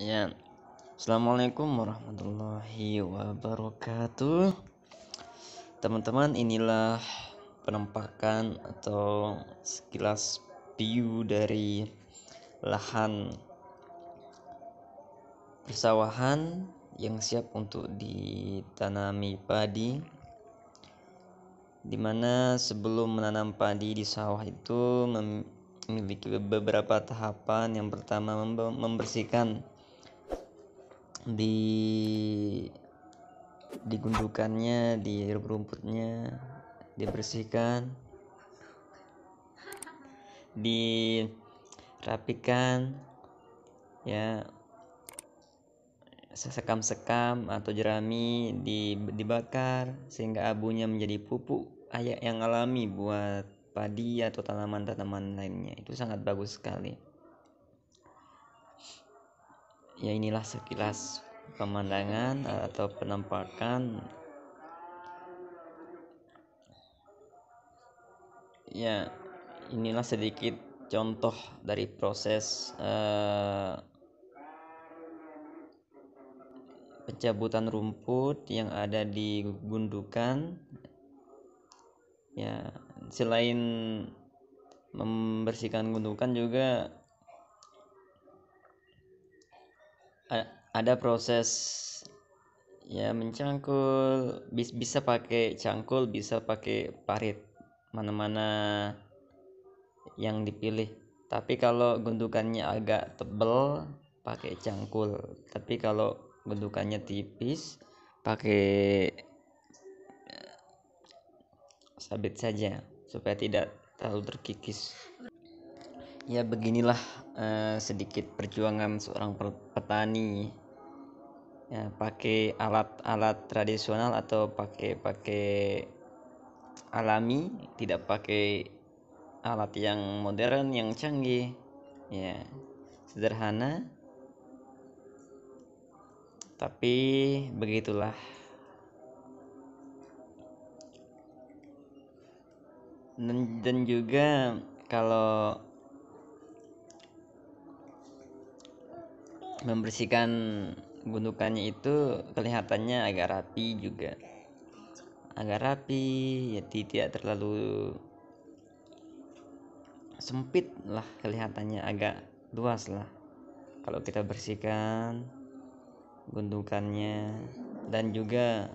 Ya. Assalamualaikum warahmatullahi wabarakatuh. Teman-teman, inilah penampakan atau sekilas view dari lahan persawahan yang siap untuk ditanami padi dimana sebelum menanam padi di sawah itu memiliki beberapa tahapan yang pertama membersihkan di digundukannya di rumputnya dibersihkan dirapikan ya sekam-sekam atau jerami di dibakar sehingga abunya menjadi pupuk ayak yang alami buat padi atau tanaman-tanaman lainnya itu sangat bagus sekali ya inilah sekilas pemandangan eh, atau penampakan ya inilah sedikit contoh dari proses uh, pencabutan rumput yang ada di gundukan ya selain membersihkan gundukan juga ada proses ya mencangkul bisa pakai cangkul bisa pakai parit mana-mana yang dipilih tapi kalau gundukannya agak tebel pakai cangkul tapi kalau gundukannya tipis pakai eh, sabit saja supaya tidak terlalu terkikis ya beginilah eh, sedikit perjuangan seorang petani ya pakai alat-alat tradisional atau pakai pakai alami tidak pakai alat yang modern yang canggih ya sederhana tapi begitulah dan juga kalau membersihkan gundukannya itu kelihatannya agak rapi juga agak rapi jadi tidak terlalu sempit lah kelihatannya agak luas lah kalau kita bersihkan gundukannya dan juga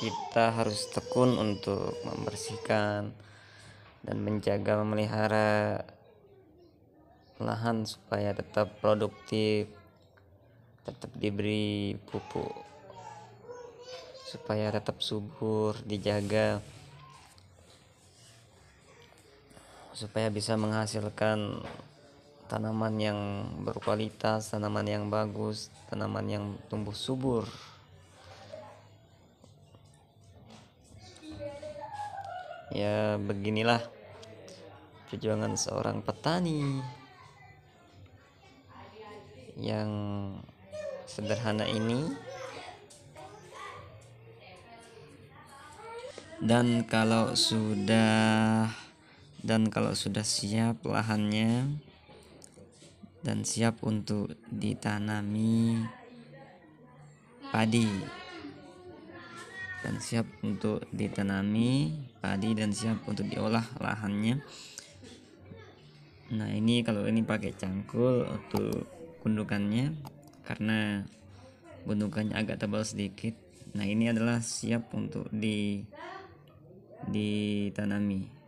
kita harus tekun untuk membersihkan dan menjaga memelihara lahan supaya tetap produktif tetap diberi pupuk supaya tetap subur dijaga supaya bisa menghasilkan tanaman yang berkualitas, tanaman yang bagus, tanaman yang tumbuh subur. Ya, beginilah perjuangan seorang petani yang sederhana ini dan kalau sudah dan kalau sudah siap lahannya dan siap untuk ditanami padi dan siap untuk ditanami padi dan siap untuk diolah lahannya nah ini kalau ini pakai cangkul untuk gundukannya karena gundukannya agak tebal sedikit nah ini adalah siap untuk di ditanami